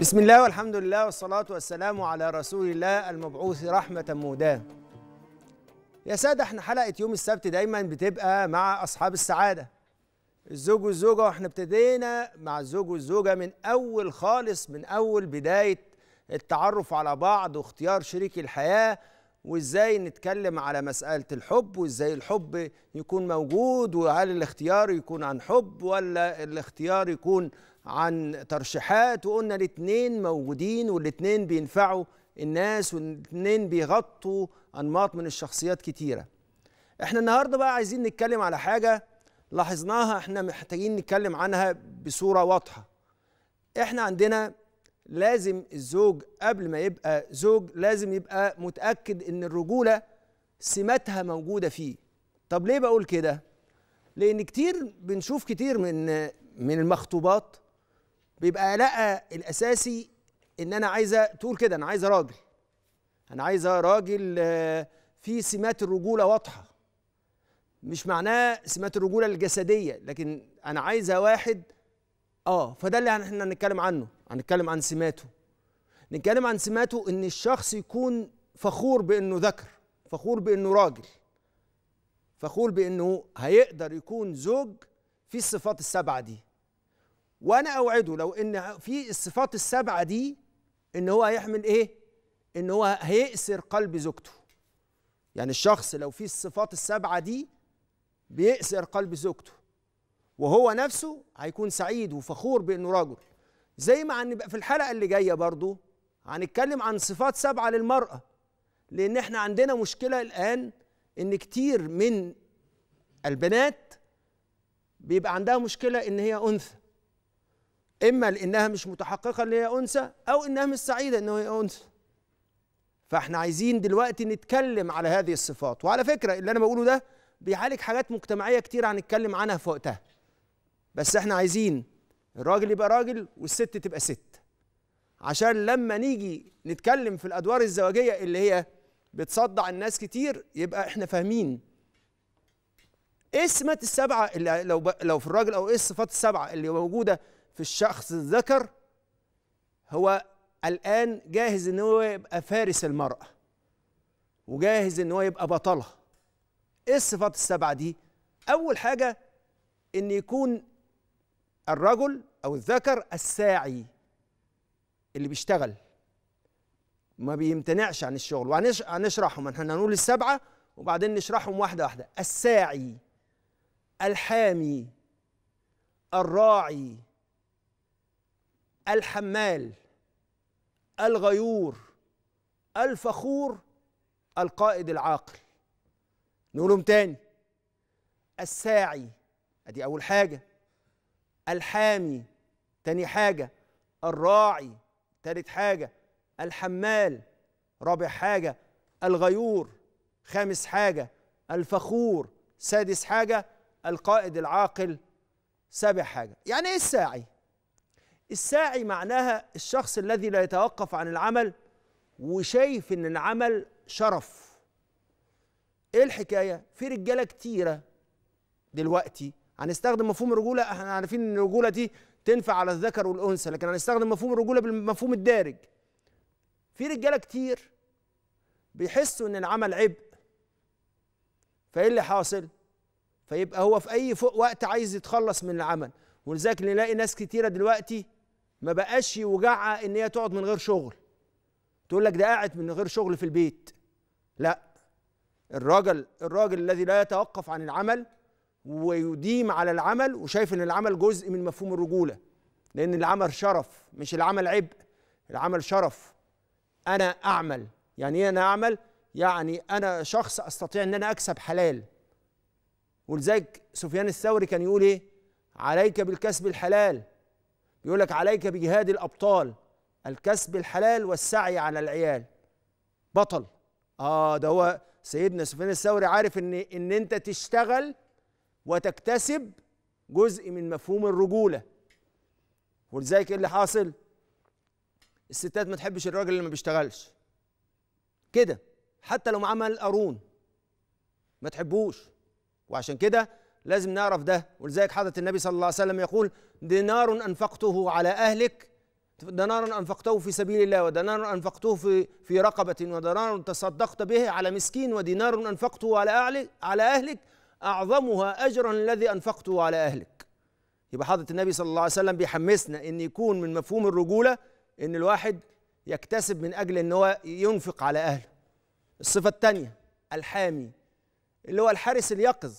بسم الله والحمد لله والصلاة والسلام على رسول الله المبعوث رحمة موداه يا سادة احنا حلقة يوم السبت دايما بتبقى مع أصحاب السعادة الزوج والزوجة واحنا ابتدينا مع الزوج والزوجة من أول خالص من أول بداية التعرف على بعض واختيار شريك الحياة وازاي نتكلم على مسألة الحب وازاي الحب يكون موجود وهل الاختيار يكون عن حب ولا الاختيار يكون عن ترشيحات وقلنا الاثنين موجودين والاثنين بينفعوا الناس والاثنين بيغطوا انماط من الشخصيات كتيره احنا النهارده بقى عايزين نتكلم على حاجه لاحظناها احنا محتاجين نتكلم عنها بصوره واضحه احنا عندنا لازم الزوج قبل ما يبقى زوج لازم يبقى متاكد ان الرجوله سماتها موجوده فيه طب ليه بقول كده لان كتير بنشوف كتير من من المخطوبات بيبقى لقى الاساسي ان انا عايزه تقول كده انا عايزه راجل انا عايزه راجل آه، في سمات الرجوله واضحه مش معناه سمات الرجوله الجسديه لكن انا عايزه واحد اه فده اللي احنا هنتكلم عنه هنتكلم عن سماته نتكلم عن سماته ان الشخص يكون فخور بانه ذكر فخور بانه راجل فخور بانه هيقدر يكون زوج في الصفات السبعه دي وانا اوعده لو ان في الصفات السبعه دي ان هو هيحمل ايه ان هو هيأسر قلب زوجته يعني الشخص لو فيه الصفات السبعه دي بيأسر قلب زوجته وهو نفسه هيكون سعيد وفخور بانه رجل زي ما هنبقى في الحلقه اللي جايه برضو هنتكلم عن صفات سبعه للمراه لان احنا عندنا مشكله الان ان كتير من البنات بيبقى عندها مشكله ان هي انثى اما لانها مش متحققه ان هي انثى او انها مش سعيده ان هي انثى فاحنا عايزين دلوقتي نتكلم على هذه الصفات وعلى فكره اللي انا بقوله ده بيعالج حاجات مجتمعيه كتير هنتكلم عنها في وقتها بس احنا عايزين الراجل يبقى راجل والست تبقى ست عشان لما نيجي نتكلم في الادوار الزواجيه اللي هي بتصدع الناس كتير يبقى احنا فاهمين ايه السمات السبعه اللي لو لو في الراجل او ايه الصفات السبعه اللي موجوده في الشخص الذكر هو الآن جاهز إن هو يبقى فارس المرأة وجاهز إن هو يبقى بطلة إيه الصفات السبعة دي؟ أول حاجة إن يكون الرجل أو الذكر الساعي اللي بيشتغل ما بيمتنعش عن الشغل وهنشرحهم احنا هنقول السبعة وبعدين نشرحهم واحدة واحدة الساعي الحامي الراعي الحمال الغيور الفخور القائد العاقل نقولهم تاني الساعي ادي اول حاجه الحامي تاني حاجه الراعي تالت حاجه الحمال رابع حاجه الغيور خامس حاجه الفخور سادس حاجه القائد العاقل سابع حاجه يعني ايه الساعي الساعي معناها الشخص الذي لا يتوقف عن العمل وشايف ان العمل شرف ايه الحكايه في رجاله كتيره دلوقتي هنستخدم مفهوم الرجوله احنا عارفين ان الرجوله دي تنفع على الذكر والانثى لكن هنستخدم مفهوم الرجوله بالمفهوم الدارج في رجاله كتير بيحسوا ان العمل عبء فايه اللي حاصل فيبقى هو في اي وقت عايز يتخلص من العمل ولذلك نلاقي ناس كتيره دلوقتي ما بقاش يوجعها ان هي تقعد من غير شغل تقول لك ده قاعد من غير شغل في البيت لا الراجل الراجل الذي لا يتوقف عن العمل ويديم على العمل وشايف ان العمل جزء من مفهوم الرجوله لان العمل شرف مش العمل عبء العمل شرف انا اعمل يعني ايه انا اعمل يعني انا شخص استطيع ان انا اكسب حلال ولذلك سفيان الثوري كان يقول ايه عليك بالكسب الحلال بيقول لك عليك بجهاد الابطال الكسب الحلال والسعي على العيال بطل اه ده هو سيدنا سفيان الثوري عارف ان ان انت تشتغل وتكتسب جزء من مفهوم الرجوله ولذلك ايه اللي حاصل الستات ما تحبش الراجل اللي ما بيشتغلش كده حتى لو عمل قارون ما تحبوش وعشان كده لازم نعرف ده ولذلك حضرة النبي صلى الله عليه وسلم يقول دينار أنفقته على أهلك دينار أنفقته في سبيل الله ودينار أنفقته في في رقبة ودينار تصدقت به على مسكين ودينار أنفقته على أهلك على أهلك أعظمها أجرا الذي أنفقته على أهلك يبقى حضرة النبي صلى الله عليه وسلم بيحمسنا إن يكون من مفهوم الرجولة إن الواحد يكتسب من أجل إن هو ينفق على أهله الصفة الثانية الحامي اللي هو الحارس اليقظ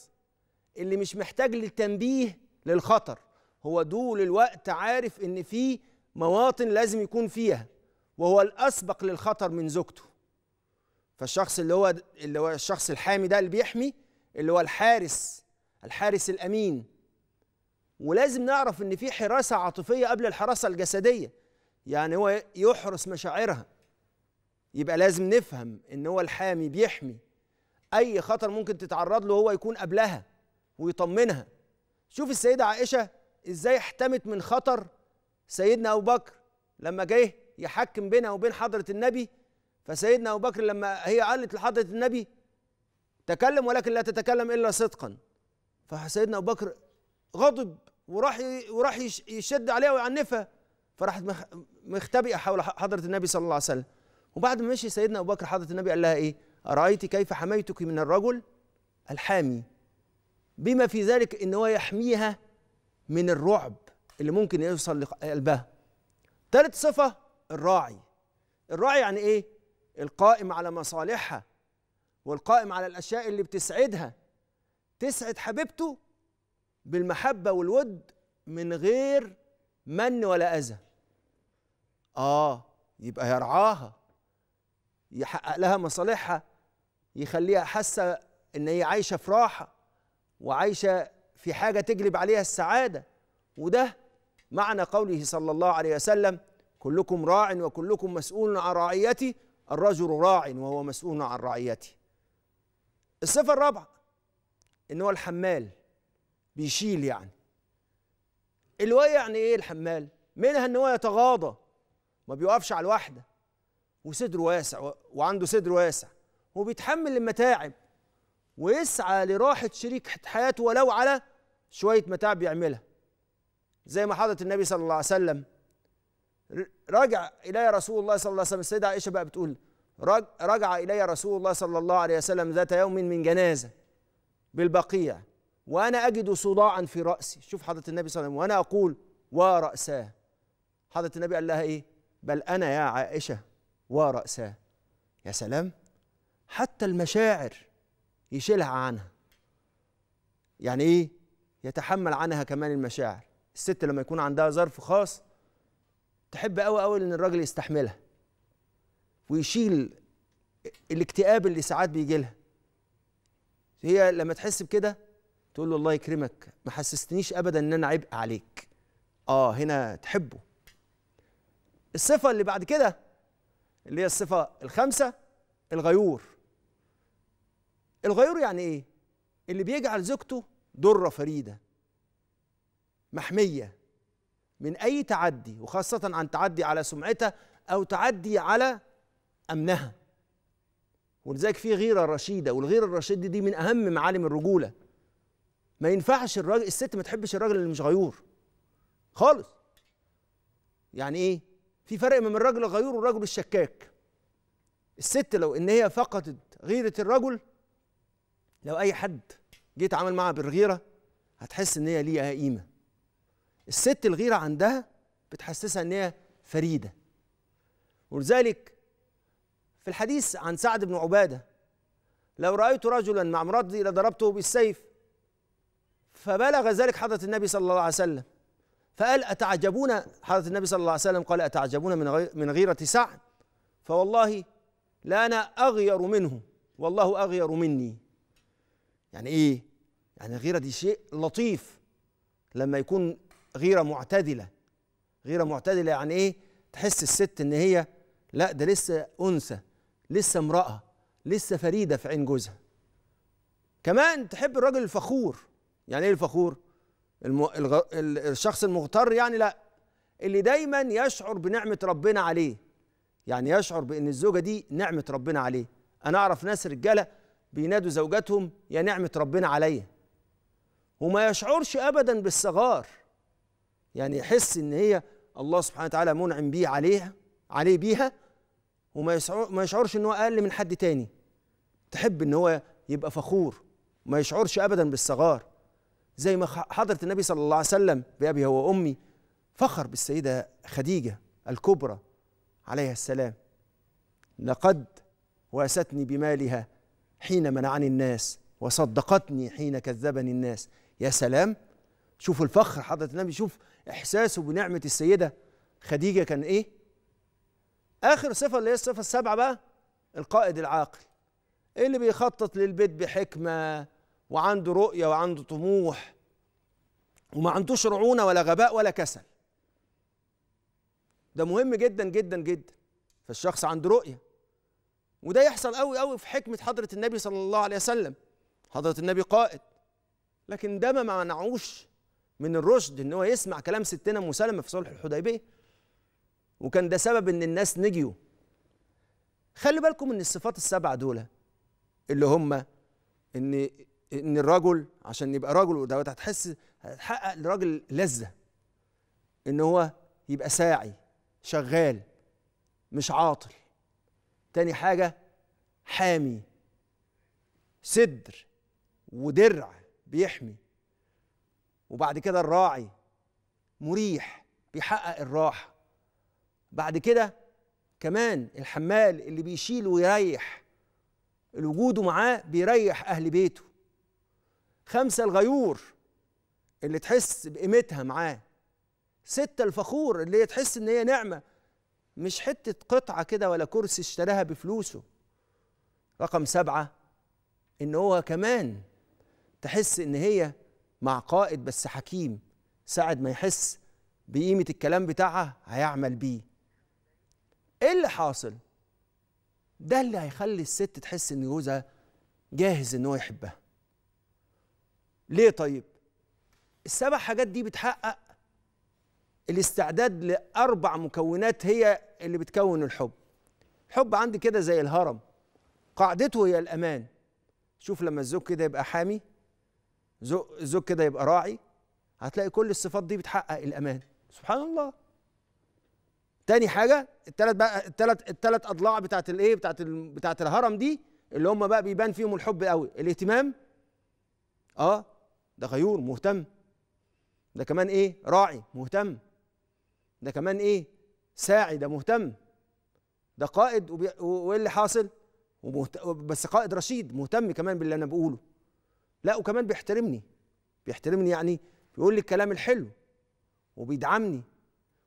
اللي مش محتاج للتنبيه للخطر هو طول الوقت عارف ان في مواطن لازم يكون فيها وهو الاسبق للخطر من زوجته فالشخص اللي هو اللي هو الشخص الحامي ده اللي بيحمي اللي هو الحارس الحارس الامين ولازم نعرف ان في حراسه عاطفيه قبل الحراسه الجسديه يعني هو يحرس مشاعرها يبقى لازم نفهم ان هو الحامي بيحمي اي خطر ممكن تتعرض له هو يكون قبلها ويطمنها شوف السيده عائشه ازاي احتمت من خطر سيدنا ابو بكر لما جه يحكم بينها وبين حضره النبي فسيدنا ابو بكر لما هي قالت لحضره النبي تكلم ولكن لا تتكلم الا صدقا فسيدنا ابو بكر غضب وراح وراح يشد عليها ويعنفها فراحت مختبئه حول حضره النبي صلى الله عليه وسلم وبعد ما مشي سيدنا ابو بكر حضره النبي قال لها ايه ارايت كيف حميتك من الرجل الحامي بما في ذلك ان هو يحميها من الرعب اللي ممكن يوصل لقلبها ثالث صفة الراعي الراعي يعني ايه القائم على مصالحها والقائم على الأشياء اللي بتسعدها تسعد حبيبته بالمحبة والود من غير من ولا أذى آه يبقى يرعاها يحقق لها مصالحها يخليها حاسة إن هي عايشة في راحة وعايشة في حاجة تجلب عليها السعادة وده معنى قوله صلى الله عليه وسلم كلكم راع وكلكم مسؤول عن رعيته الرجل راع وهو مسؤول عن رعيته الصفة الرابعة إن هو الحمال بيشيل يعني اللي هو يعني إيه الحمال؟ منها إن هو يتغاضى ما بيقفش على الواحدة وصدره واسع وعنده صدر واسع وبيتحمل المتاعب ويسعى لراحة شريك حياته ولو على شويه متاعب بيعملها زي ما حضرة النبي صلى الله عليه وسلم رجع الي رسول الله صلى الله عليه وسلم السيده عائشه بقى بتقول رجع الي رسول الله صلى الله عليه وسلم ذات يوم من جنازه بالبقيع وانا اجد صداعا في راسي شوف حضره النبي صلى الله عليه وسلم وانا اقول وراساه حضره النبي قال لها ايه بل انا يا عائشه وراساه يا سلام حتى المشاعر يشيلها عنها يعني ايه يتحمل عنها كمان المشاعر الست لما يكون عندها ظرف خاص تحب قوي قوي ان الراجل يستحملها ويشيل الاكتئاب اللي ساعات بيجي لها هي لما تحس بكده تقول له الله يكرمك ما حسستنيش ابدا ان انا عبء عليك اه هنا تحبه الصفه اللي بعد كده اللي هي الصفه الخامسه الغيور الغيور يعني ايه اللي بيجعل زوجته دره فريده محميه من اي تعدي وخاصه عن تعدي على سمعتها او تعدي على امنها ولذلك في غيره رشيده والغيره الرشيده دي من اهم معالم الرجوله ما ينفعش الراجل الست ما تحبش الراجل اللي مش غيور خالص يعني ايه في فرق بين الراجل الغيور والراجل الشكاك الست لو ان هي فقدت غيره الرجل لو اي حد جه اتعامل معها بالغيره هتحس ان هي ليها قيمه الست الغيره عندها بتحسسها ان هي فريده ولذلك في الحديث عن سعد بن عباده لو رايت رجلا مع امراتي لضربته بالسيف فبلغ ذلك حضره النبي صلى الله عليه وسلم فقال اتعجبون حضره النبي صلى الله عليه وسلم قال اتعجبون من من غيره سعد فوالله لا انا اغير منه والله اغير مني يعني ايه يعني الغيرة دي شيء لطيف لما يكون غيرة معتدلة غيرة معتدلة يعني ايه تحس الست ان هي لا ده لسه أنثى لسه امرأة لسه فريدة في عين جوزها كمان تحب الراجل الفخور يعني ايه الفخور الم... الغ... الشخص المغتر يعني لا اللي دايما يشعر بنعمة ربنا عليه يعني يشعر بأن الزوجة دي نعمة ربنا عليه أنا أعرف ناس رجالة بينادوا زوجاتهم يا نعمة ربنا عليا وما يشعرش ابدا بالصغار يعني يحس ان هي الله سبحانه وتعالى منعم بيه عليها عليه بيها وما ما يشعرش ان هو اقل من حد تاني تحب ان هو يبقى فخور ما يشعرش ابدا بالصغار زي ما حضرة النبي صلى الله عليه وسلم بأبي هو أمي فخر بالسيدة خديجة الكبرى عليها السلام لقد واستني بمالها حين منعني الناس وصدقتني حين كذبني الناس يا سلام شوفوا الفخر حضرة النبي شوف إحساسه بنعمة السيدة خديجة كان إيه آخر صفة اللي هي الصفة السابعة بقى القائد العاقل اللي بيخطط للبيت بحكمة وعنده رؤية وعنده طموح وما عندوش رعونة ولا غباء ولا كسل ده مهم جدا جدا جدا فالشخص عنده رؤية وده يحصل قوي قوي في حكمة حضرة النبي صلى الله عليه وسلم حضرة النبي قائد لكن ده ما منعوش من الرشد ان هو يسمع كلام ستنا مسلمه في صلح الحديبيه وكان ده سبب ان الناس نجيوا خلي بالكم ان الصفات السبعه دول اللي هم ان ان الرجل عشان يبقى رجل ودوت هتحس هتحقق لراجل لذه ان هو يبقى ساعي شغال مش عاطل تاني حاجه حامي صدر ودرع بيحمي وبعد كده الراعي مريح بيحقق الراحه بعد كده كمان الحمال اللي بيشيل ويريح الوجود معاه بيريح اهل بيته خمسه الغيور اللي تحس بقيمتها معاه ستة الفخور اللي هي تحس ان هي نعمة مش حتة قطعة كده ولا كرسي اشتراها بفلوسه رقم سبعة ان هو كمان تحس ان هي مع قائد بس حكيم ساعد ما يحس بقيمة الكلام بتاعها هيعمل بيه ايه اللي حاصل ده اللي هيخلي الست تحس ان جوزها جاهز ان هو يحبها ليه طيب السبع حاجات دي بتحقق الاستعداد لاربع مكونات هي اللي بتكون الحب الحب عندي كده زي الهرم قاعدته هي الامان شوف لما الزوج كده يبقى حامي زق زق كده يبقى راعي هتلاقي كل الصفات دي بتحقق الامان سبحان الله تاني حاجه الثلاث بقى الثلاث الثلاث اضلاع بتاعت الايه بتاعت ال... بتاعت الهرم دي اللي هم بقى بيبان فيهم الحب قوي الاهتمام اه ده غيور مهتم ده كمان ايه راعي مهتم ده كمان ايه ساعي ده مهتم ده قائد وبي... وايه اللي حاصل ومهت... بس قائد رشيد مهتم كمان باللي انا بقوله لا وكمان بيحترمني بيحترمني يعني بيقول لي الكلام الحلو وبيدعمني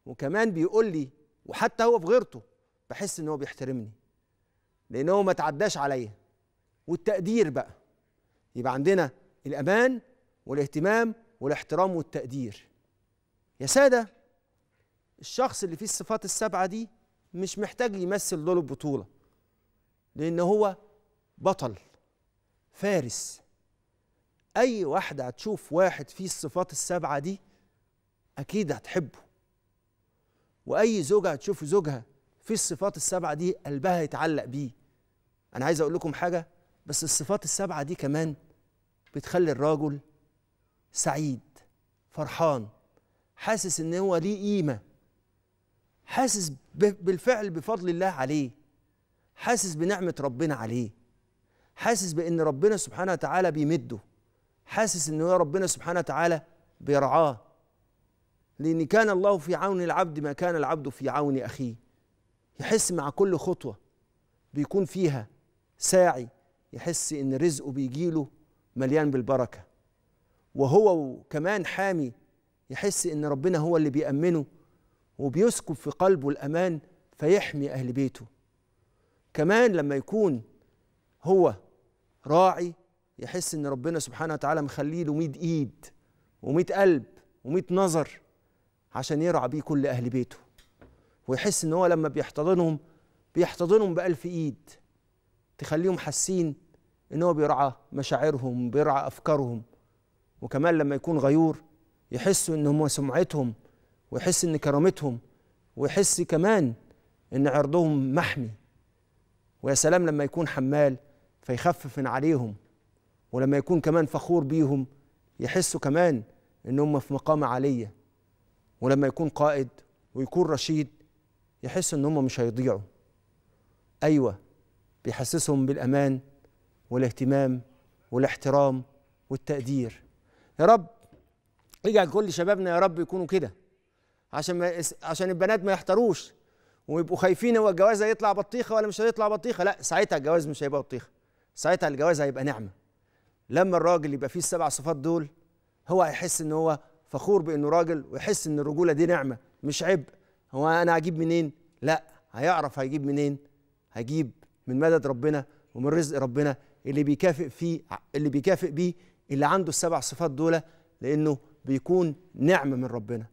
وكمان بيقول لي وحتى هو في غيرته بحس ان هو بيحترمني لان هو ما تعداش عليا والتقدير بقى يبقى عندنا الامان والاهتمام والاحترام والتقدير يا ساده الشخص اللي فيه الصفات السبعه دي مش محتاج يمثل دور البطوله لان هو بطل فارس اي واحده هتشوف واحد فيه الصفات السبعه دي اكيد هتحبه واي زوجه هتشوف زوجها فيه الصفات السبعه دي قلبها يتعلق بيه انا عايز اقول لكم حاجه بس الصفات السبعه دي كمان بتخلي الراجل سعيد فرحان حاسس ان هو ليه قيمه حاسس بالفعل بفضل الله عليه حاسس بنعمه ربنا عليه حاسس بان ربنا سبحانه وتعالى بيمده حاسس ان ربنا سبحانه وتعالى بيرعاه لان كان الله في عون العبد ما كان العبد في عون اخيه يحس مع كل خطوه بيكون فيها ساعي يحس ان رزقه بيجيله مليان بالبركه وهو كمان حامي يحس ان ربنا هو اللي بيأمنه وبيسكب في قلبه الامان فيحمي اهل بيته كمان لما يكون هو راعي يحس ان ربنا سبحانه وتعالى مخليه له 100 ايد و100 قلب و100 نظر عشان يرعى بيه كل اهل بيته ويحس ان هو لما بيحتضنهم بيحتضنهم بألف ايد تخليهم حاسين ان هو بيرعى مشاعرهم بيرعى افكارهم وكمان لما يكون غيور يحسوا ان هم سمعتهم ويحس ان كرامتهم ويحس كمان ان عرضهم محمي ويا سلام لما يكون حمال فيخفف من عليهم ولما يكون كمان فخور بيهم يحسوا كمان ان هم في مقامة عالية ولما يكون قائد ويكون رشيد يحسوا ان هم مش هيضيعوا ايوه بيحسسهم بالامان والاهتمام والاحترام والتقدير يا رب اجعل كل شبابنا يا رب يكونوا كده عشان ما عشان البنات ما يحتروش ويبقوا خايفين هو الجواز هيطلع بطيخه ولا مش هيطلع بطيخه لا ساعتها الجواز مش هيبقى بطيخه ساعتها الجواز هيبقى نعمه لما الراجل يبقى فيه السبع صفات دول هو هيحس ان هو فخور بانه راجل ويحس ان الرجوله دي نعمه مش عبء هو انا هجيب منين لا هيعرف هيجيب منين هجيب من مدد ربنا ومن رزق ربنا اللي بيكافئ فيه اللي بيكافئ بيه اللي عنده السبع صفات دول لانه بيكون نعمه من ربنا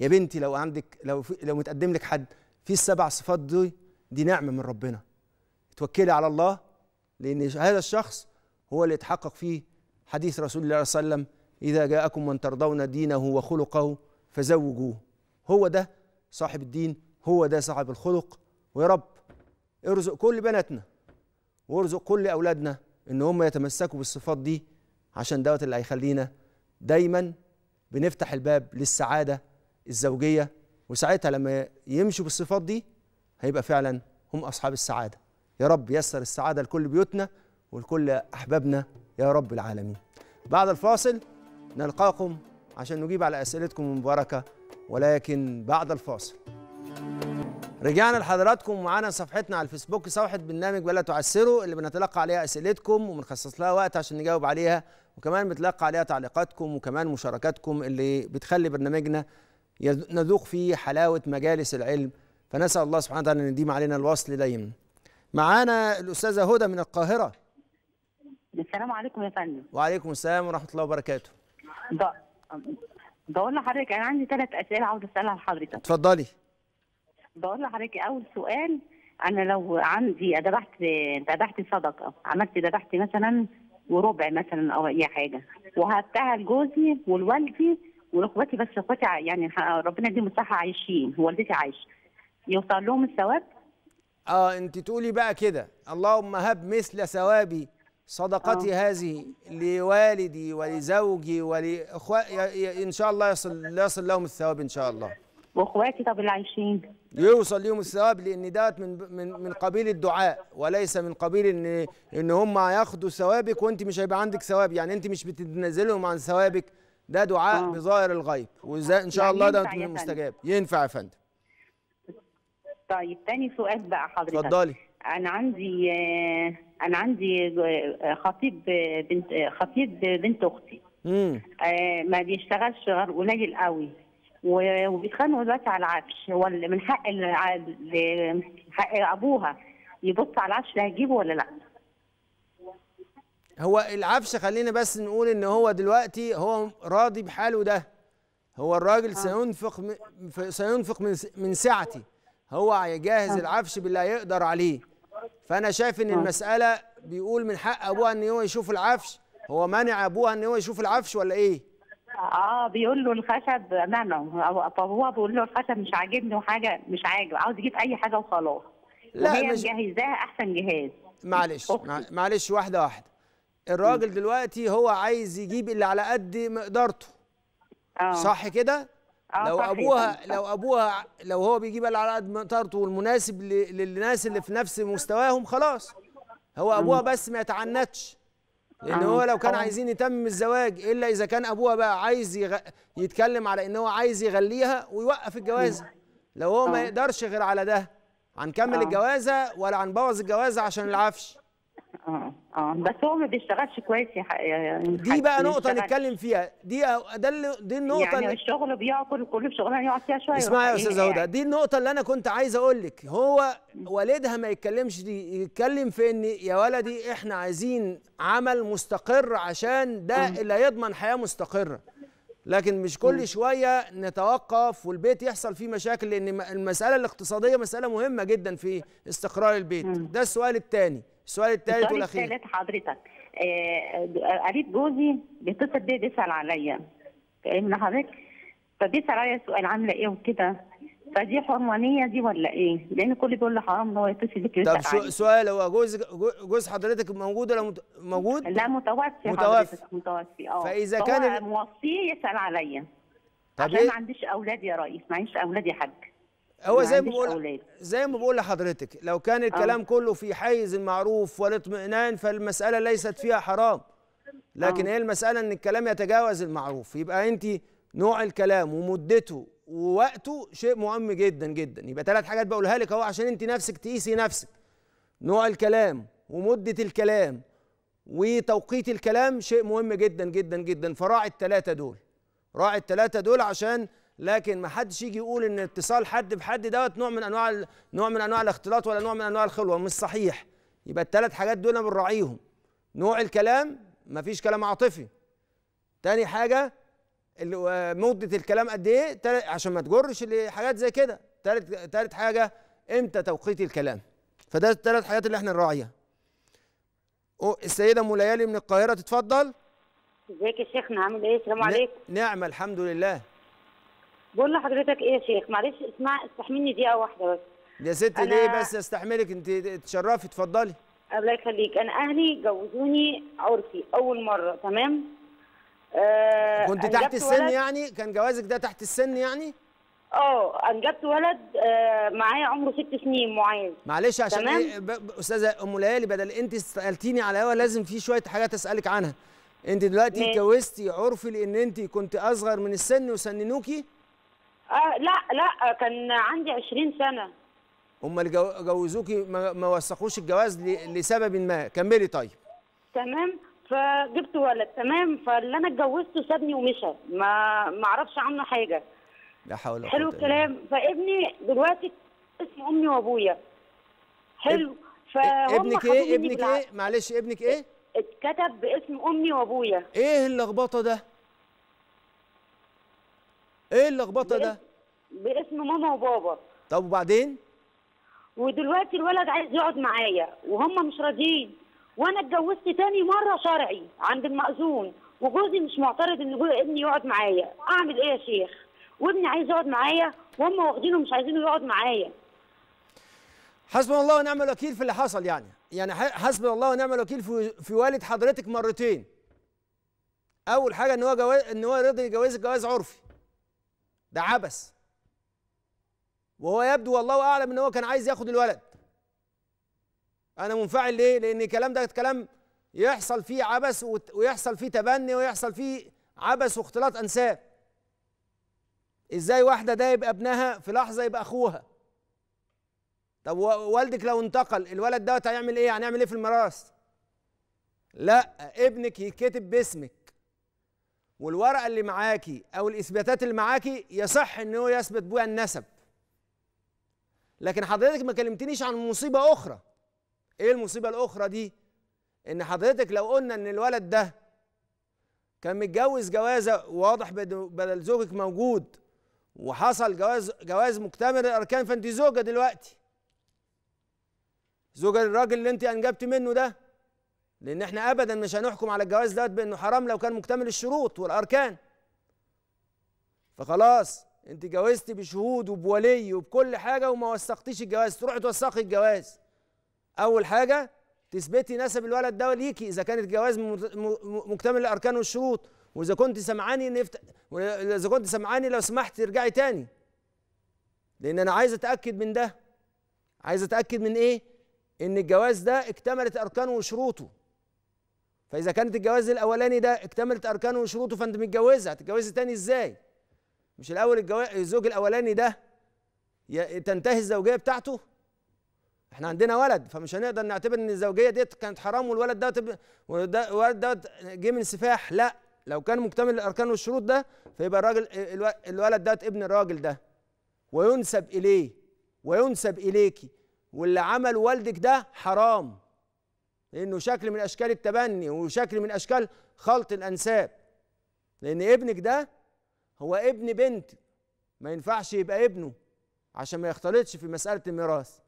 يا بنتي لو عندك لو في لو متقدم لك حد في السبع صفات دي دي نعمه من ربنا توكلي على الله لان هذا الشخص هو اللي يتحقق فيه حديث رسول الله صلى الله عليه وسلم إذا جاءكم من ترضون دينه وخلقه فزوجوه هو ده صاحب الدين هو ده صاحب الخلق ويا رب ارزق كل بناتنا وارزق كل أولادنا إن هم يتمسكوا بالصفات دي عشان دوت اللي هيخلينا دايما بنفتح الباب للسعادة الزوجية وساعتها لما يمشوا بالصفات دي هيبقى فعلا هم أصحاب السعادة يا رب يسر السعادة لكل بيوتنا ولكل أحبابنا يا رب العالمين بعد الفاصل نلقاكم عشان نجيب على أسئلتكم المباركة ولكن بعد الفاصل رجعنا لحضراتكم معانا صفحتنا على الفيسبوك صفحة برنامج بلا تعسروا اللي بنتلقى عليها أسئلتكم وبنخصص لها وقت عشان نجاوب عليها وكمان بنتلقى عليها تعليقاتكم وكمان مشاركاتكم اللي بتخلي برنامجنا نذوق فيه حلاوة مجالس العلم فنسأل الله سبحانه وتعالى أن يديم علينا الوصل دايما معانا الأستاذة هدى من القاهرة السلام عليكم يا فندم وعليكم السلام ورحمه الله وبركاته بقول لحضرتك انا عندي ثلاث اسئله عاوزه اسالها لحضرتك اتفضلي بقول لحضرتك اول سؤال انا لو عندي ذبحت ذبحت صدقه عملت ذبحت مثلا وربع مثلا او اي حاجه وهبتها لجوزي ولوالدي ولاخواتي بس اخواتي يعني ربنا يديهم الصحه عايشين ووالدتي عايشه يوصل لهم الثواب اه انت تقولي بقى كده اللهم هب مثل ثوابي صدقتي آه. هذه لوالدي ولزوجي ولإخوة إن شاء الله يصل يصل لهم الثواب إن شاء الله واخواتي طب اللي عايشين يوصل لهم الثواب لان دوت من من من قبيل الدعاء وليس من قبيل ان ان هم هياخدوا ثوابك وانت مش هيبقى عندك ثواب يعني انت مش بتنزلهم عن ثوابك ده دعاء آه. بظاهر الغيب وان شاء يعني الله ده مستجاب ينفع يا فندم طيب تاني سؤال بقى حضرتك اتفضلي انا عندي آه انا عندي آه، خطيب آه، بنت آه، خطيب بنت اختي آه ما بيشتغلش غير قليل قوي وبيتخانقوا دلوقتي على العفش هو من حق حق ابوها يبص على العفش اللي هيجيبه ولا لا هو العفش خلينا بس نقول ان هو دلوقتي هو راضي بحاله ده هو الراجل سينفق سينفق من سعتي هو هيجهز العفش باللي هيقدر عليه فانا شايف ان آه. المساله بيقول من حق ابوها ان هو يشوف العفش هو مانع ابوها ان هو يشوف العفش ولا ايه اه بيقول له الخشب منعه فهو هو بيقول له الخشب مش عاجبني وحاجه مش عاجب عاوز يجيب اي حاجه وخلاص لا وهي مش... مجهزاها احسن جهاز معلش معلش واحده واحده الراجل دلوقتي هو عايز يجيب اللي على قد مقدرته آه. صح كده آه، لو ابوها لو ابوها لو هو بيجيبها على قد مقدرته والمناسب للناس اللي في نفس مستواهم خلاص هو ابوها بس ما يتعنتش لان هو لو كان عايزين يتمم الزواج الا اذا كان ابوها بقى عايز يغ... يتكلم على ان هو عايز يغليها ويوقف الجوازه لو هو ما يقدرش غير على ده هنكمل آه. الجوازه ولا هنبوظ الجوازه عشان العفش اه اه بس هو ما بيشتغلش كويس يا دي بقى نقطه نتكلم فيها دي ده اللي دي النقطه يعني اللي... الشغل بياكل كل شغلانه يقعد فيها شويه اسمعي يا استاذه هدى يعني دي النقطه اللي انا كنت عايز اقول لك هو والدها ما يتكلمش دي يتكلم في ان يا ولدي احنا عايزين عمل مستقر عشان ده اللي هيضمن حياه مستقره لكن مش كل شويه نتوقف والبيت يحصل فيه مشاكل لان المساله الاقتصاديه مساله مهمه جدا في استقرار البيت ده السؤال الثاني السؤال الثالث والاخير السؤال الثالث حضرتك آه، قريب جوزي بيتصل بيه بيسال عليا من حضرتك فبيسال عليا سؤال عامله ايه وكده فدي حرمانيه دي ولا ايه؟ لان كل بيقول له حرام ان هو يتصل بيك طب سؤال, هو جوز جوز حضرتك موجود ولا موجود؟ لا متوفي متوفي متوفي اه فاذا كان موفيه يسال عليا طب عشان إيه؟ ما عنديش اولاد يا ريس عنديش اولاد يا حاج هو زي ما بقول زي ما بقول لحضرتك لو كان آه. الكلام أوه. كله في حيز المعروف والاطمئنان فالمساله ليست فيها حرام آه. لكن هي المساله ان الكلام يتجاوز المعروف يبقى انت نوع الكلام ومدته ووقته شيء مهم جدا جدا يبقى ثلاث حاجات بقولها لك اهو عشان انت نفسك تقيسي نفسك نوع الكلام ومده الكلام وتوقيت الكلام شيء مهم جدا جدا جدا فراعي الثلاثه دول راعي الثلاثه دول عشان لكن ما حدش يجي يقول ان اتصال حد بحد دوت نوع من انواع ال... نوع من انواع الاختلاط ولا نوع من انواع الخلوه مش صحيح يبقى الثلاث حاجات دول بنراعيهم نوع الكلام ما فيش كلام عاطفي تاني حاجه مده الكلام قد ايه عشان ما تجرش لحاجات زي كده تالت تالت حاجه امتى توقيت الكلام فده الثلاث حاجات اللي احنا نراعيها السيده ام ليالي من القاهره تتفضل ازيك يا شيخنا عامل ايه السلام عليكم نعم الحمد لله بقول لحضرتك ايه يا شيخ معلش اسمع استحملني دقيقه واحده بس يا ست أنا... ليه بس استحملك انت تشرفي اتفضلي الله يخليك انا اهلي جوزوني عرفي اول مره تمام آه كنت تحت السن ولد... يعني كان جوازك ده تحت السن يعني اه انجبت ولد آه، معايا عمره ست سنين معين معلش عشان تمام؟ إيه استاذه ام ليالي بدل انت سالتيني على هوا لازم في شويه حاجات اسالك عنها انت دلوقتي اتجوزتي عرفي لان انت كنت اصغر من السن وسننوكي آه، لا لا كان عندي 20 سنه هم اللي جوزوكي ما وثقوش الجواز لسبب ما كملي طيب تمام فجبت ولد تمام فاللي انا اتجوزته سابني ومشى ما ما اعرفش عنه حاجه لا حول ولا حلو الكلام فابني دلوقتي اسم امي وابويا حلو فابنك ابنك ايه ابنك ايه معلش ابنك ايه اتكتب باسم امي وابويا ايه اللخبطه ده ايه اللخبطه ده باسم ماما وبابا طب وبعدين ودلوقتي الولد عايز يقعد معايا وهم مش راضيين وانا اتجوزت تاني مره شرعي عند المأذون وجوزي مش معترض ان ابني يقعد معايا اعمل ايه يا شيخ وابني عايز يقعد معايا وهم واخدينه مش عايزينه يقعد معايا حسبنا الله ونعم الوكيل في اللي حصل يعني يعني حسبنا الله ونعم الوكيل في, في والد حضرتك مرتين اول حاجه ان هو جواز ان هو رضي يجوزك جواز عرفي ده عبث وهو يبدو والله اعلم ان هو كان عايز ياخد الولد انا منفعل ليه لان الكلام ده كلام يحصل فيه عبث ويحصل فيه تبني ويحصل فيه عبث واختلاط انساب ازاي واحده ده يبقى ابنها في لحظه يبقى اخوها طب والدك لو انتقل الولد دوت هيعمل ايه هنعمل ايه في المراس لا ابنك يتكتب باسمك والورقه اللي معاكي او الاثباتات اللي معاكي يصح ان هو يثبت بها النسب لكن حضرتك ما كلمتنيش عن مصيبه اخرى ايه المصيبه الاخرى دي ان حضرتك لو قلنا ان الولد ده كان متجوز جوازه واضح بدل زوجك موجود وحصل جواز جواز مكتمل الاركان فانت زوجه دلوقتي زوجة الراجل اللي انت انجبت منه ده لان احنا ابدا مش هنحكم على الجواز دوت بانه حرام لو كان مكتمل الشروط والاركان فخلاص انت جوزتي بشهود وبولي وبكل حاجه وما وثقتيش الجواز تروحي توثقي الجواز اول حاجه تثبتي نسب الولد ده ليكي اذا كان الجواز مكتمل الاركان والشروط واذا كنت سمعاني نفت... اذا كنت سمعاني لو سمحت ارجعي تاني لان انا عايز اتاكد من ده عايز اتاكد من ايه ان الجواز ده اكتملت اركانه وشروطه فاذا كانت الجواز الاولاني ده اكتملت اركانه وشروطه فانت متجوزها هتتجوزي تاني ازاي مش الاول الجواز الزوج الاولاني ده تنتهي الزوجيه بتاعته احنا عندنا ولد فمش هنقدر نعتبر ان الزوجيه دي كانت حرام والولد ده تب... والولد ده جه من سفاح لا لو كان مكتمل الاركان والشروط ده فيبقى الراجل الولد ده ابن الراجل ده وينسب اليه وينسب اليكي واللي عمل والدك ده حرام لأنه شكل من أشكال التبني وشكل من أشكال خلط الأنساب لأن ابنك ده هو ابن بنت ما ينفعش يبقى ابنه عشان ما يختلطش في مسألة الميراث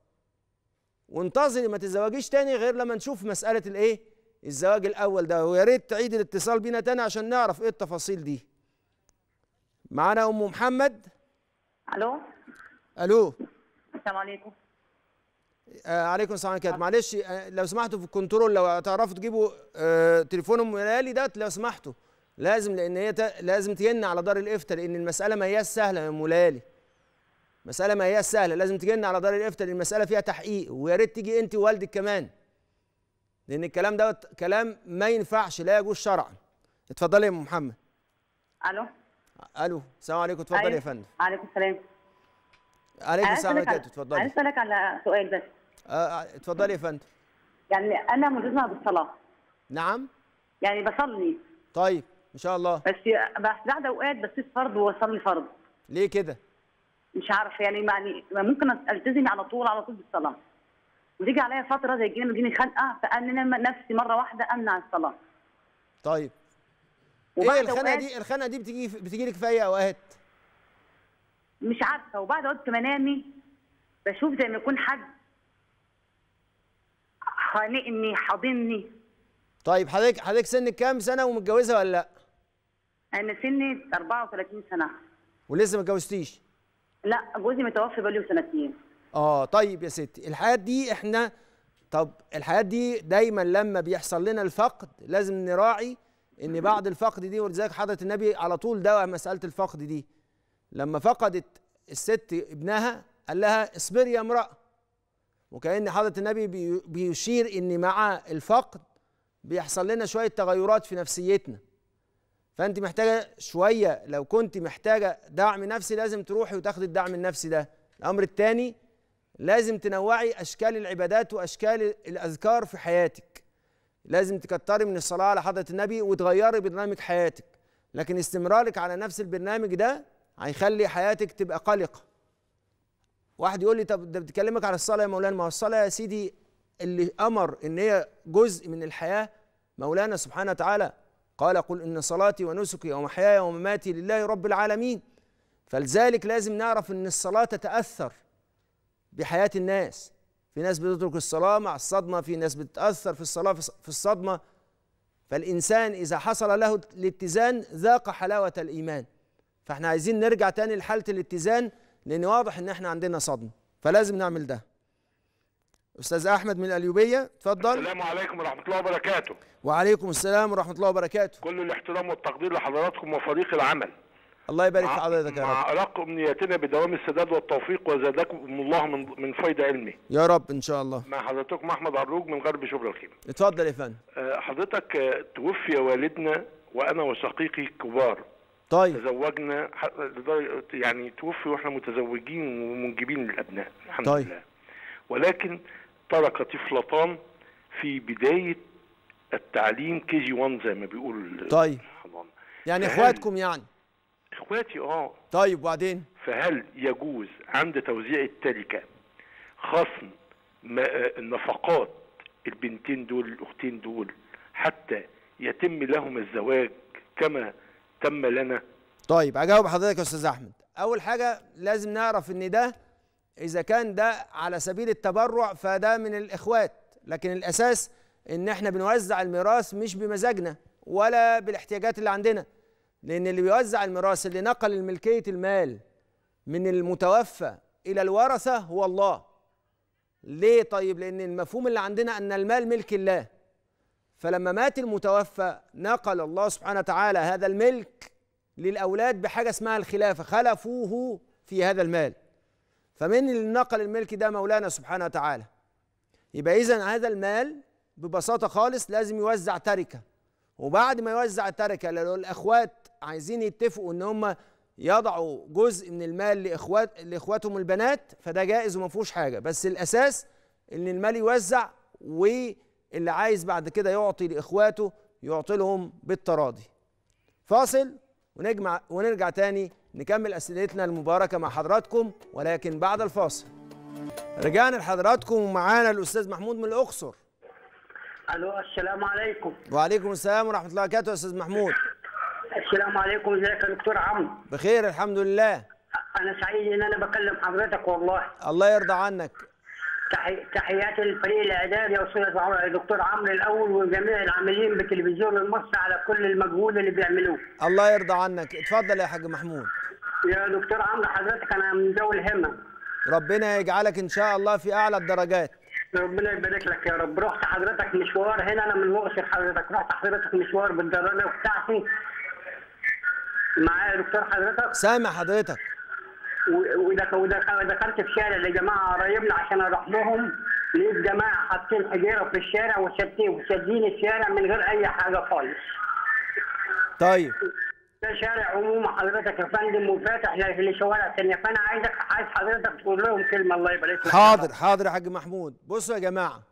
وانتظري ما تتزوجيش تاني غير لما نشوف مسألة الإيه؟ الزواج الأول ده ويا ريت تعيد الاتصال بينا تاني عشان نعرف إيه التفاصيل دي. معانا أم محمد ألو ألو السلام عليكم آه عليكم السلام عليكم معلش آه، لو سمحتوا في الكنترول لو تعرفوا تجيبوا آه تليفونهم الالي ده لو سمحتوا لازم لان هي لازم تجن على دار الافتاء لان المساله ما هياش سهله يا ام ليالي مساله ما هياش سهله لازم تجن على دار الافتاء لان المساله فيها تحقيق ويا ريت تيجي انت ووالدك كمان لان الكلام دوت كلام ما ينفعش لا يجوز شرعا اتفضلي يا ام محمد الو الو السلام عليكم اتفضلي أيوه. يا فندم عليكم السلام عليكم السلام عليكم تفضلي عايز اسالك على سؤال بس أه اتفضلي آه، يا فندم يعني انا ملزمه بالصلاه نعم يعني بصلي طيب ان شاء الله بس بعد اوقات بصيت فرض واصلي فرض ليه كده مش عارف يعني يعني ممكن التزم على طول على طول بالصلاه وتيجي عليا فتره زي كده بتجيني خنقه فانا نفسي مره واحده امنع الصلاه طيب ايه الخنقه دي الخنقه دي بتيجي بتيجي لك في اي اوقات مش عارفه وبعد اقعد في منامي بشوف زي ما يكون حد خانقني حاضني طيب حضرتك حضرتك سنك كام سنه ومتجوزه ولا لا؟ انا سني 34 سنه ولسه ما اتجوزتيش؟ لا جوزي متوفي بقاله سنتين اه طيب يا ستي الحياه دي احنا طب الحياه دي دايما لما بيحصل لنا الفقد لازم نراعي ان بعد الفقد دي ولذلك حضره النبي على طول دوى مساله الفقد دي لما فقدت الست ابنها قال لها اصبري يا امرأة وكأن حضرة النبي بيشير إن مع الفقد بيحصل لنا شوية تغيرات في نفسيتنا فأنت محتاجة شوية لو كنت محتاجة دعم نفسي لازم تروحي وتاخدي الدعم النفسي ده الأمر الثاني لازم تنوعي أشكال العبادات وأشكال الأذكار في حياتك لازم تكتري من الصلاة على حضرة النبي وتغيري برنامج حياتك لكن استمرارك على نفس البرنامج ده هيخلي حياتك تبقى قلقه واحد يقول لي طب ده بتكلمك على الصلاه يا مولانا ما هو الصلاه يا سيدي اللي امر ان هي جزء من الحياه مولانا سبحانه وتعالى قال قل ان صلاتي ونسكي ومحياي ومماتي لله رب العالمين فلذلك لازم نعرف ان الصلاه تتاثر بحياه الناس في ناس بتترك الصلاه مع الصدمه في ناس بتتاثر في الصلاه في الصدمه فالانسان اذا حصل له الاتزان ذاق حلاوه الايمان فاحنا عايزين نرجع تاني لحاله الاتزان لان واضح ان احنا عندنا صدمه فلازم نعمل ده استاذ احمد من الايوبيه اتفضل السلام عليكم ورحمه الله وبركاته وعليكم السلام ورحمه الله وبركاته كل الاحترام والتقدير لحضراتكم وفريق العمل الله يبارك في حضرتك يا رب مع ارق امنياتنا بدوام السداد والتوفيق وزادكم الله من من فيض علمي يا رب ان شاء الله مع حضرتكم احمد عروج من غرب شبرا الخيمه اتفضل يا فندم آه، حضرتك آه، توفي والدنا وانا وشقيقي كبار طيب تزوجنا يعني توفي واحنا متزوجين ومنجبين للابناء الحمد طيب. لله ولكن ترك طفلتان في بدايه التعليم كي جي 1 زي ما بيقول طيب الحضانه يعني اخواتكم يعني اخواتي اه طيب وبعدين فهل يجوز عند توزيع التركه خصم آه، نفقات البنتين دول الاختين دول حتى يتم لهم الزواج كما اكمل انا طيب اجاوب حضرتك يا استاذ احمد اول حاجه لازم نعرف ان ده اذا كان ده على سبيل التبرع فده من الاخوات لكن الاساس ان احنا بنوزع الميراث مش بمزاجنا ولا بالاحتياجات اللي عندنا لان اللي بيوزع الميراث اللي نقل الملكيه المال من المتوفى الى الورثه هو الله ليه طيب لان المفهوم اللي عندنا ان المال ملك الله فلما مات المتوفى نقل الله سبحانه وتعالى هذا الملك للأولاد بحاجة اسمها الخلافة خلفوه في هذا المال فمن اللي نقل الملك ده مولانا سبحانه وتعالى يبقى إذا هذا المال ببساطة خالص لازم يوزع تركة وبعد ما يوزع التركة لو الأخوات عايزين يتفقوا إن هم يضعوا جزء من المال لإخوات لإخواتهم البنات فده جائز وما فيهوش حاجة بس الأساس إن المال يوزع و اللي عايز بعد كده يعطي لاخواته يعطي لهم بالتراضي فاصل ونجمع ونرجع تاني نكمل اسئلتنا المباركه مع حضراتكم ولكن بعد الفاصل رجعنا لحضراتكم ومعانا الاستاذ محمود من الاقصر الو السلام عليكم وعليكم السلام ورحمه الله وبركاته يا استاذ محمود السلام عليكم ازيك يا دكتور عمرو بخير الحمد لله انا سعيد ان انا بكلم حضرتك والله الله يرضى عنك تحياتي للفريق الاعدادي وصله الدكتور عمرو الاول وجميع العاملين بتلفزيون المصري على كل المجهود اللي بيعملوه. الله يرضى عنك، اتفضل يا حاج محمود. يا دكتور عمرو حضرتك انا من ذوي الهمه. ربنا يجعلك ان شاء الله في اعلى الدرجات. ربنا يبارك لك يا رب، رحت حضرتك مشوار هنا انا من الاقصر حضرتك، رحت حضرتك مشوار بالدراجه بتاعتي. معايا يا دكتور حضرتك؟ سامع حضرتك. ودخلت في شارع لجماعه قريبنا عشان اروح لهم لقيت جماعه حاطين حجيره في الشارع وشادين الشارع من غير اي حاجه خالص. طيب ده شارع عموما حضرتك يا فندم وفاتح لشوارع ثانيه فانا عايزك عايز حضرتك تقول لهم كلمه الله يبارك لك. حاضر حاضر يا حاج محمود بصوا يا جماعه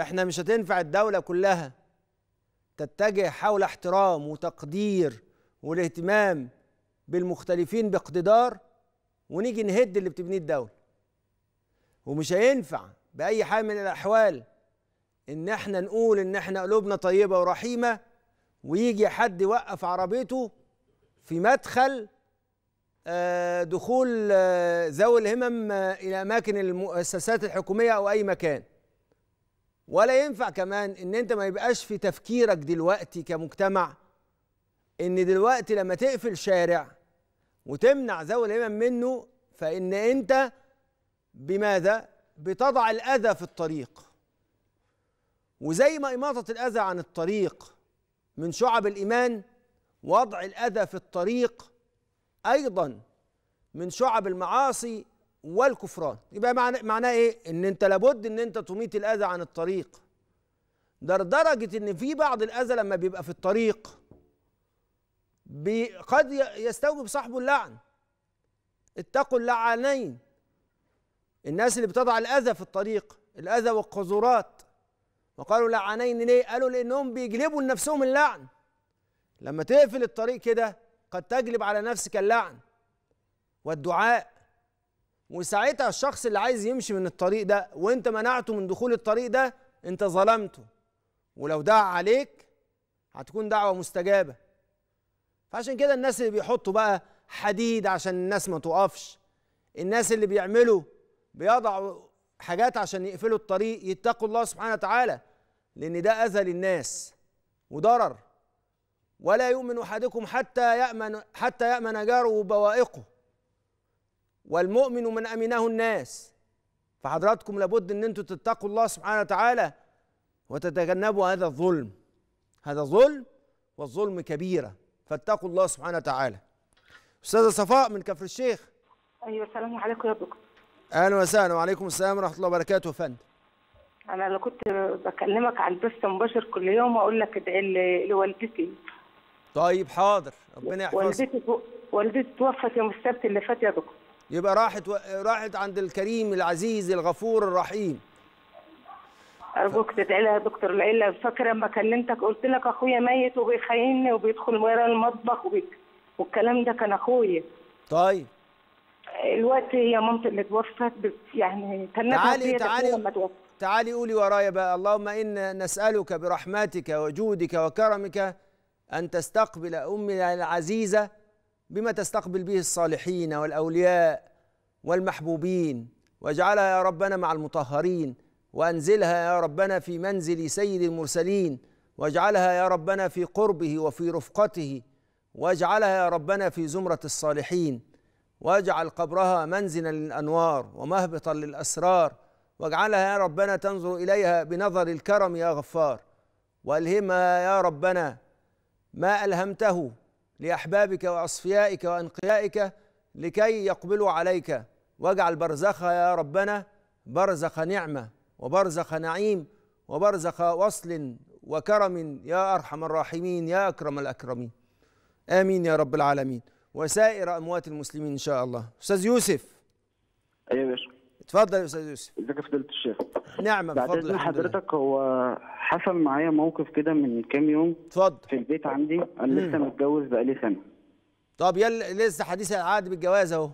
احنا مش هتنفع الدوله كلها تتجه حول احترام وتقدير والاهتمام بالمختلفين باقتدار ونيجي نهد اللي بتبنيه الدوله ومش هينفع باي حال من الاحوال ان احنا نقول ان احنا قلوبنا طيبه ورحيمه ويجي حد يوقف عربيته في مدخل آه، دخول آه، ذوي الهمم آه، الى اماكن المؤسسات الحكوميه او اي مكان ولا ينفع كمان ان انت ما يبقاش في تفكيرك دلوقتي كمجتمع ان دلوقتي لما تقفل شارع وتمنع ذوي الهمم منه فإن أنت بماذا؟ بتضع الأذى في الطريق وزي ما إماطة الأذى عن الطريق من شعب الإيمان وضع الأذى في الطريق أيضا من شعب المعاصي والكفران يبقى معناه معناه إيه؟ إن أنت لابد إن أنت تميت الأذى عن الطريق ده لدرجة إن في بعض الأذى لما بيبقى في الطريق قد يستوجب صاحبه اللعن اتقوا اللعانين الناس اللي بتضع الاذى في الطريق الاذى والقذورات وقالوا لعانين ليه قالوا لانهم بيجلبوا لنفسهم اللعن لما تقفل الطريق كده قد تجلب على نفسك اللعن والدعاء وساعتها الشخص اللي عايز يمشي من الطريق ده وانت منعته من دخول الطريق ده انت ظلمته ولو دعا عليك هتكون دعوه مستجابه عشان كده الناس اللي بيحطوا بقى حديد عشان الناس ما تقفش الناس اللي بيعملوا بيضعوا حاجات عشان يقفلوا الطريق يتقوا الله سبحانه وتعالى لأن ده أذى للناس وضرر ولا يؤمن أحدكم حتى يأمن حتى يأمن جاره بوائقه والمؤمن من أمنه الناس فحضراتكم لابد ان انتم تتقوا الله سبحانه وتعالى وتتجنبوا هذا الظلم هذا ظلم والظلم كبيره فاتقوا الله سبحانه وتعالى استاذه صفاء من كفر الشيخ ايوه السلام عليكم يا دكتور اهلا وسهلا وعليكم السلام ورحمه الله وبركاته يا فندم انا لو كنت بكلمك على البث مباشر كل يوم اقول لك ادعي لوالدتي طيب حاضر ربنا يحفظك والدتي والدتي توفت يوم السبت اللي فات يا دكتور يبقى راحت و... راحت عند الكريم العزيز الغفور الرحيم ارجوك تدعي لها دكتور العيلة فاكره لما كلمتك قلت لك اخويا ميت وبيخيني وبيدخل ورا المطبخ وبيك. والكلام ده كان اخويا طيب الوقت هي مامتي اللي توفت يعني كان تعالي تعالي لما توفت تعالي قولي ورايا بقى اللهم إنا نسألك برحمتك وجودك وكرمك أن تستقبل امي العزيزة بما تستقبل به الصالحين والأولياء والمحبوبين واجعلها يا ربنا مع المطهرين وأنزلها يا ربنا في منزل سيد المرسلين واجعلها يا ربنا في قربه وفي رفقته واجعلها يا ربنا في زمرة الصالحين واجعل قبرها منزلا للأنوار ومهبطا للأسرار واجعلها يا ربنا تنظر إليها بنظر الكرم يا غفار والهمها يا ربنا ما ألهمته لأحبابك وأصفيائك وأنقيائك لكي يقبلوا عليك واجعل برزخها يا ربنا برزخ نعمه وبرزخ نعيم وبرزخ وصل وكرم يا ارحم الراحمين يا اكرم الاكرمين امين يا رب العالمين وسائر اموات المسلمين ان شاء الله استاذ يوسف ايوه يا باشا اتفضل يا استاذ يوسف ازيك يا فضيله الشيخ نعم بفضل حضرتك هو حصل معايا موقف كده من كام يوم اتفضل في البيت عندي انا لسه متجوز بقالي سنه طب يلا لسه حديث العقد بالجواز اهو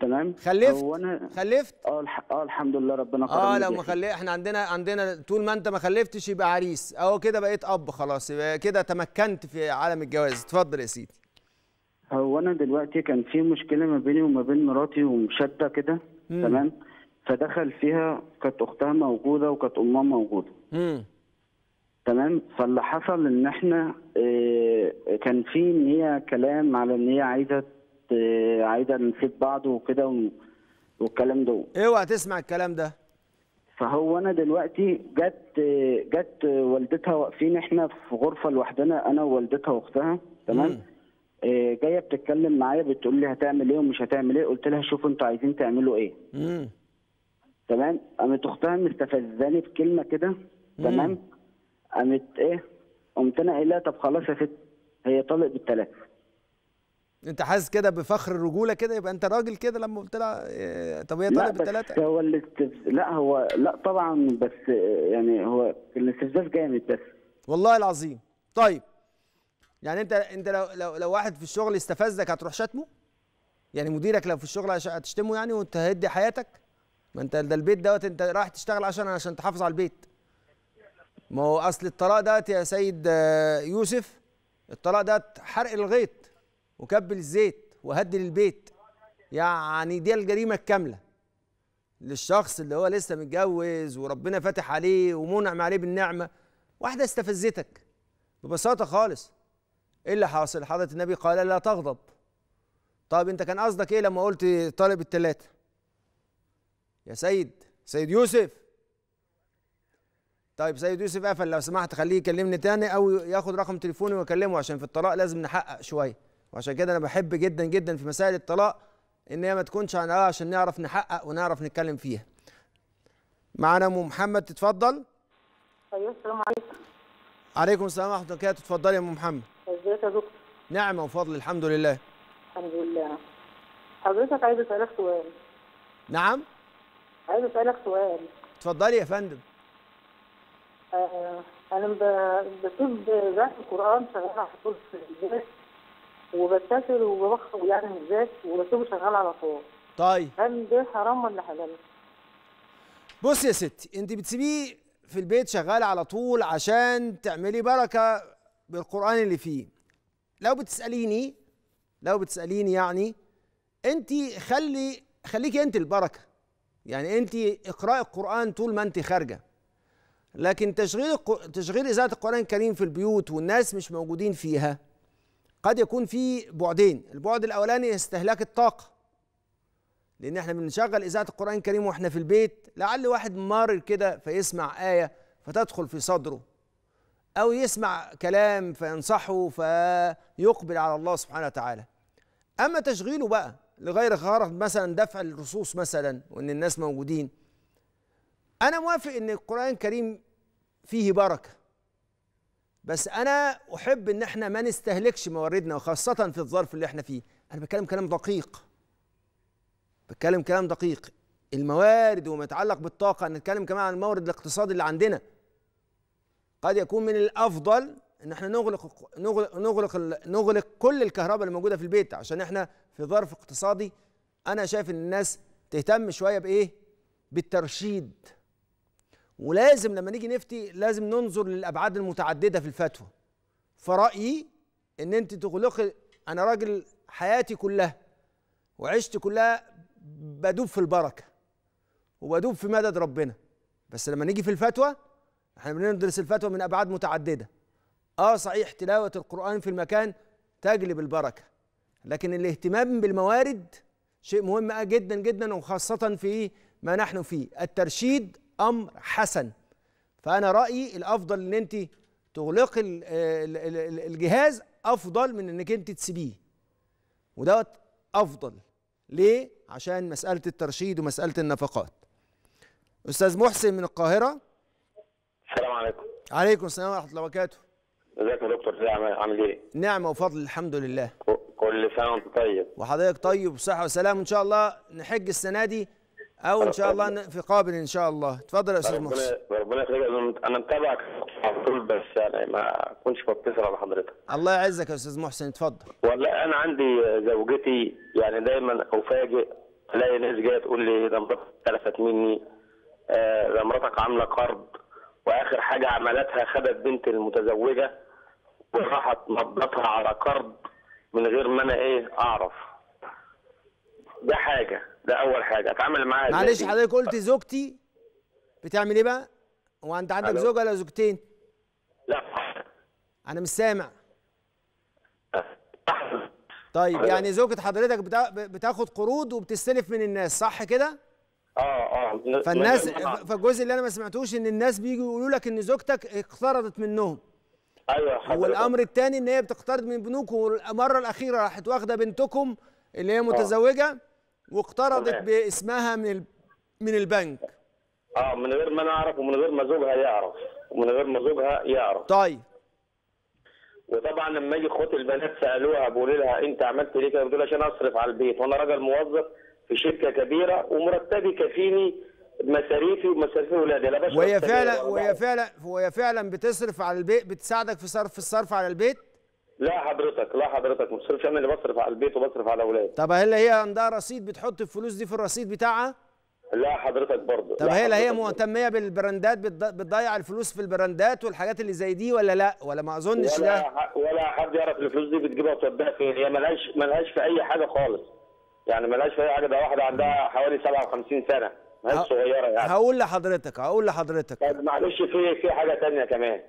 تمام خلفت وانا خلفت اه الح... اه الحمد لله ربنا كرمني اه لو ما خلي احنا عندنا عندنا طول ما انت ما خلفتش يبقى عريس اهو كده بقيت اب خلاص يبقى كده تمكنت في عالم الجواز اتفضل يا سيدي هو انا دلوقتي كان في مشكله ما بيني وما بين مراتي ومشده كده تمام فدخل فيها كانت اختها موجوده وكانت امها موجوده امم تمام فاللي حصل ان احنا آه، كان في ان هي كلام على ان هي عايزه عايزه نسيب بعض وكده والكلام ده اوعى تسمع الكلام ده فهو انا دلوقتي جت جت والدتها واقفين احنا في غرفه لوحدنا انا ووالدتها واختها تمام آه، جايه بتتكلم معايا بتقول لي هتعمل ايه ومش هتعمل ايه قلت لها شوفوا انتوا عايزين تعملوا ايه تمام قامت اختها مستفزاني بكلمه كده تمام قامت ايه قمت انا قايل لها طب خلاص يا ست هي طالق بالثلاثه انت حاسس كده بفخر الرجوله كده يبقى انت راجل كده لما قلت لها آه، طب هي طالب الثلاثه هو الاستف... لا هو لا طبعا بس آه، يعني هو الاستفزاز جامد بس والله العظيم طيب يعني انت انت لو لو, لو واحد في الشغل استفزك هتروح شتمه يعني مديرك لو في الشغل هتشتمه يعني وانت هدي حياتك ما انت ده البيت دوت انت رايح تشتغل عشان عشان تحافظ على البيت ما هو اصل الطلاق دوت يا سيد آه، يوسف الطلاق دوت حرق الغيط وكبل الزيت وهدل البيت يعني دي الجريمه الكامله للشخص اللي هو لسه متجوز وربنا فاتح عليه ومنعم عليه بالنعمه واحده استفزتك ببساطه خالص ايه اللي حاصل حضره النبي قال لا تغضب طب انت كان قصدك ايه لما قلت طالب الثلاثه يا سيد سيد يوسف طيب سيد يوسف قفل لو سمحت خليه يكلمني تاني او ياخد رقم تليفوني واكلمه عشان في الطلاق لازم نحقق شويه وعشان كده انا بحب جدا جدا في مسائل الطلاق ان هي ما تكونش عن آه عشان نعرف نحقق ونعرف نتكلم فيها معانا ام محمد تتفضل ايوه السلام عليكم عليكم السلام ورحمه الله وبركاته اتفضلي يا ام محمد ازيك يا دكتور نعمه وفضل الحمد لله الحمد لله حضرتك عايز اسالك سؤال نعم عايز اسالك سؤال اتفضلي يا فندم آه انا بشوف ذات القران شغاله على طول في الجيش وبسافر وبخرج يعني من وبسيبه شغال على طول طيب هل ده حرام ولا حلال؟ بص يا ستي انت بتسيبيه في البيت شغال على طول عشان تعملي بركه بالقران اللي فيه لو بتساليني لو بتساليني يعني انت خلي خليكي انت البركه يعني انت اقراي القران طول ما انت خارجه لكن تشغيل تشغيل اذاعه القران الكريم في البيوت والناس مش موجودين فيها قد يكون في بعدين البعد الاولاني استهلاك الطاقه لان احنا بنشغل اذاعه القران الكريم واحنا في البيت لعل واحد مار كده فيسمع ايه فتدخل في صدره او يسمع كلام فينصحه فيقبل على الله سبحانه وتعالى اما تشغيله بقى لغير غرض مثلا دفع الرصوص مثلا وان الناس موجودين انا موافق ان القران الكريم فيه بركه بس انا احب ان احنا ما نستهلكش مواردنا وخاصه في الظرف اللي احنا فيه انا بتكلم كلام دقيق بتكلم كلام دقيق الموارد وما يتعلق بالطاقه نتكلم كمان عن المورد الاقتصادي اللي عندنا قد يكون من الافضل ان احنا نغلق نغلق نغلق, نغلق كل الكهرباء اللي موجوده في البيت عشان احنا في ظرف اقتصادي انا شايف ان الناس تهتم شويه بايه بالترشيد ولازم لما نيجي نفتي لازم ننظر للابعاد المتعدده في الفتوى فرايي ان انت تغلقي انا راجل حياتي كلها وعشت كلها بدوب في البركه وبدوب في مدد ربنا بس لما نيجي في الفتوى احنا بندرس الفتوى من ابعاد متعدده اه صحيح تلاوه القران في المكان تجلب البركه لكن الاهتمام بالموارد شيء مهم جدا جدا وخاصه في ما نحن فيه الترشيد امر حسن فانا رايي الافضل ان انت تغلقي الجهاز افضل من انك انت تسيبيه ودوت افضل ليه عشان مساله الترشيد ومساله النفقات استاذ محسن من القاهره السلام عليكم عليكم السلام ورحمه الله وبركاته ازيك يا دكتور عامل ايه نعمه وفضل الحمد لله كل سنه وانت طيب وحضرتك طيب وصحه وسلام ان شاء الله نحج السنه دي او ان شاء الله في قابل ان شاء الله اتفضل يا استاذ محسن ربنا يخليك انا متابعك على طول بس يعني ما كنتش بتصل على حضرتك الله يعزك يا استاذ محسن اتفضل والله انا عندي زوجتي يعني دايما افاجئ الاقي ناس جايه تقول لي ده مراتك اتلفت مني ده آه، مراتك عامله قرض واخر حاجه عملتها خدت بنت المتزوجه وراحت نضتها على قرض من غير ما انا ايه اعرف ده حاجه ده اول حاجه اتعامل معاها معلش حضرتك قلت زوجتي بتعمل ايه بقى؟ هو انت عندك زوجه ولا زوجتين؟ لا انا مش سامع طيب يعني زوجة حضرتك بتاخد قروض وبتستلف من الناس صح كده؟ اه اه فالناس يعني فالجزء اللي انا ما سمعتوش ان الناس بيجوا يقولوا لك ان زوجتك اقترضت منهم ايوه حضرتك والامر الثاني ان هي بتقترض من بنوك والمره الاخيره راحت واخده بنتكم اللي هي آه. متزوجه آه. واقترضت باسمها من من البنك اه من غير ما انا اعرف ومن غير ما زوجها يعرف ومن غير ما زوجها يعرف طيب وطبعا لما يجي اخوات البنات سالوها بيقولوا لها انت عملت ليه كده بتقول عشان اصرف على البيت وانا راجل موظف في شركه كبيره ومرتبي كفيني مصاريفي ومصاريف اولادي لا وهي فعلا وهي فعلا وهي فعلا بتصرف على البيت بتساعدك في صرف الصرف على البيت لا حضرتك لا حضرتك ما بصرفش انا اللي بصرف على البيت وبصرف على اولادي طب هل هي عندها رصيد بتحط الفلوس دي في الرصيد بتاعها؟ لا حضرتك برضه طب هي لا هي مهتميه بالبراندات بتضيع الفلوس في البراندات والحاجات اللي زي دي ولا لا ولا ما اظنش ولا ده ولا حد يعرف الفلوس دي بتجيبها وتوديها فين هي ملهاش ملهاش في اي حاجه خالص يعني ملهاش في اي حاجه ده واحده عندها حوالي 57 سنه ملهاش صغيره يعني هقول لحضرتك هقول لحضرتك طب معلش في في حاجه ثانيه كمان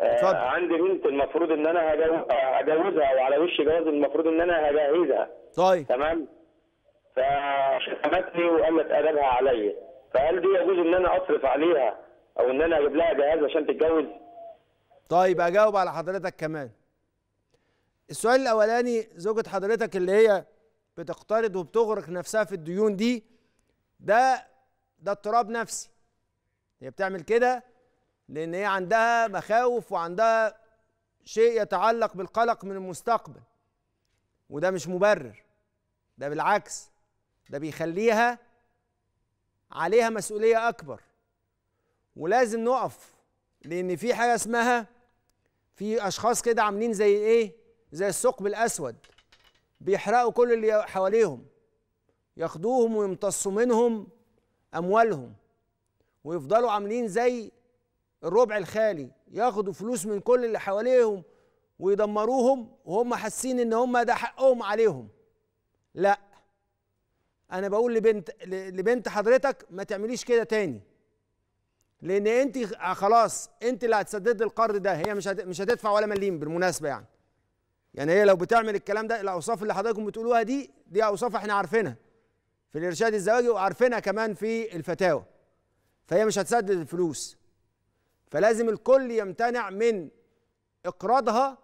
اتفضل. آه، عندي بنت المفروض ان انا هجوزها آه، وعلى وش جواز المفروض ان انا هجهزها طيب تمام فشتمتني وقامت ادبها عليا فهل دي يجوز ان انا اصرف عليها او ان انا اجيب لها جهاز عشان تتجوز طيب اجاوب على حضرتك كمان السؤال الاولاني زوجة حضرتك اللي هي بتقترض وبتغرق نفسها في الديون دي ده ده اضطراب نفسي هي بتعمل كده لأن هي عندها مخاوف وعندها شيء يتعلق بالقلق من المستقبل وده مش مبرر ده بالعكس ده بيخليها عليها مسؤولية أكبر ولازم نقف لأن في حاجة اسمها في أشخاص كده عاملين زي إيه؟ زي الثقب الأسود بيحرقوا كل اللي حواليهم ياخدوهم ويمتصوا منهم أموالهم ويفضلوا عاملين زي الربع الخالي ياخدوا فلوس من كل اللي حواليهم ويدمروهم وهم حاسين ان هم ده حقهم عليهم لا انا بقول لبنت لبنت حضرتك ما تعمليش كده تاني لان انت آه خلاص انت اللي هتسدد القرض ده هي مش مش هتدفع ولا مليم بالمناسبه يعني يعني هي لو بتعمل الكلام ده الاوصاف اللي حضراتكم بتقولوها دي دي اوصاف احنا عارفينها في الارشاد الزواجي وعارفينها كمان في الفتاوى فهي مش هتسدد الفلوس فلازم الكل يمتنع من اقراضها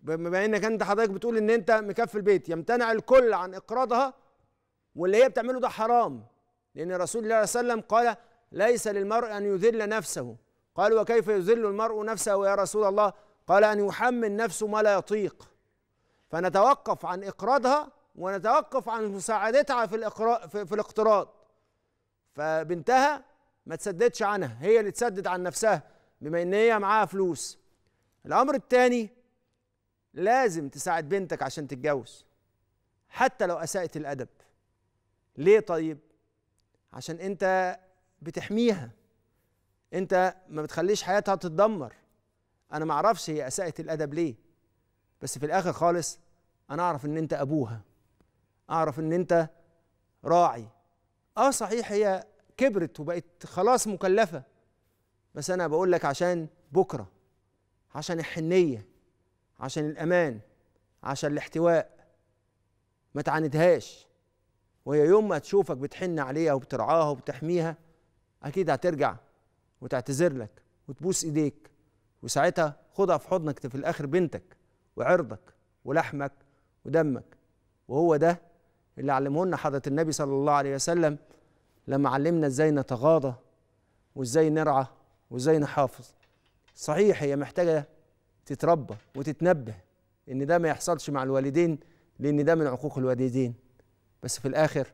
بما انك انت حضرتك بتقول ان انت مكفل البيت يمتنع الكل عن اقراضها واللي هي بتعمله ده حرام لان رسول الله صلى الله عليه وسلم قال ليس للمرء ان يذل نفسه قال وكيف يذل المرء نفسه يا رسول الله قال ان يحمل نفسه ما لا يطيق فنتوقف عن اقراضها ونتوقف عن مساعدتها في الاقراء في, في الاقتراض فبنتها ما تسددش عنها هي اللي تسدد عن نفسها بما ان هي معاها فلوس الامر الثاني لازم تساعد بنتك عشان تتجوز حتى لو اساءت الادب ليه طيب عشان انت بتحميها انت ما بتخليش حياتها تتدمر انا ما اعرفش هي اساءت الادب ليه بس في الاخر خالص انا اعرف ان انت ابوها اعرف ان انت راعي اه صحيح هي كبرت وبقت خلاص مكلفه بس انا بقول لك عشان بكره عشان الحنيه عشان الامان عشان الاحتواء ما تعاندهاش وهي يوم ما تشوفك بتحن عليها وبترعاها وبتحميها اكيد هترجع وتعتذر لك وتبوس ايديك وساعتها خدها في حضنك في الاخر بنتك وعرضك ولحمك ودمك وهو ده اللي علمه لنا حضره النبي صلى الله عليه وسلم لما علمنا ازاي نتغاضى وازاي نرعى وازاي نحافظ صحيح هي محتاجه تتربى وتتنبه ان ده ما يحصلش مع الوالدين لان ده من عقوق الوالدين بس في الاخر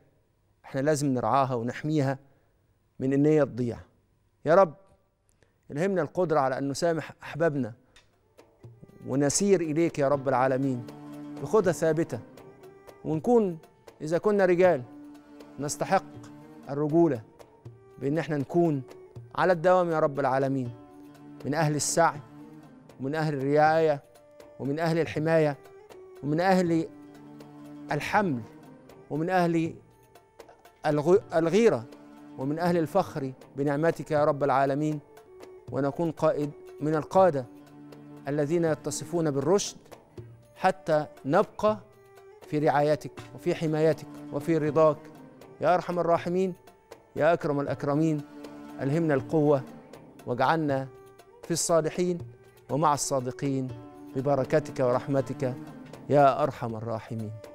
احنا لازم نرعاها ونحميها من ان هي تضيع يا رب الهمنا القدره على ان نسامح احبابنا ونسير اليك يا رب العالمين بخدها ثابته ونكون اذا كنا رجال نستحق الرجوله بان احنا نكون على الدوام يا رب العالمين من أهل السعي ومن أهل الرعاية ومن أهل الحماية ومن أهل الحمل ومن أهل الغيرة ومن أهل الفخر بنعمتك يا رب العالمين ونكون قائد من القادة الذين يتصفون بالرشد حتى نبقى في رعايتك وفي حمايتك وفي رضاك يا أرحم الراحمين يا أكرم الأكرمين ألهمنا القوة واجعلنا في الصالحين ومع الصادقين ببركتك ورحمتك يا أرحم الراحمين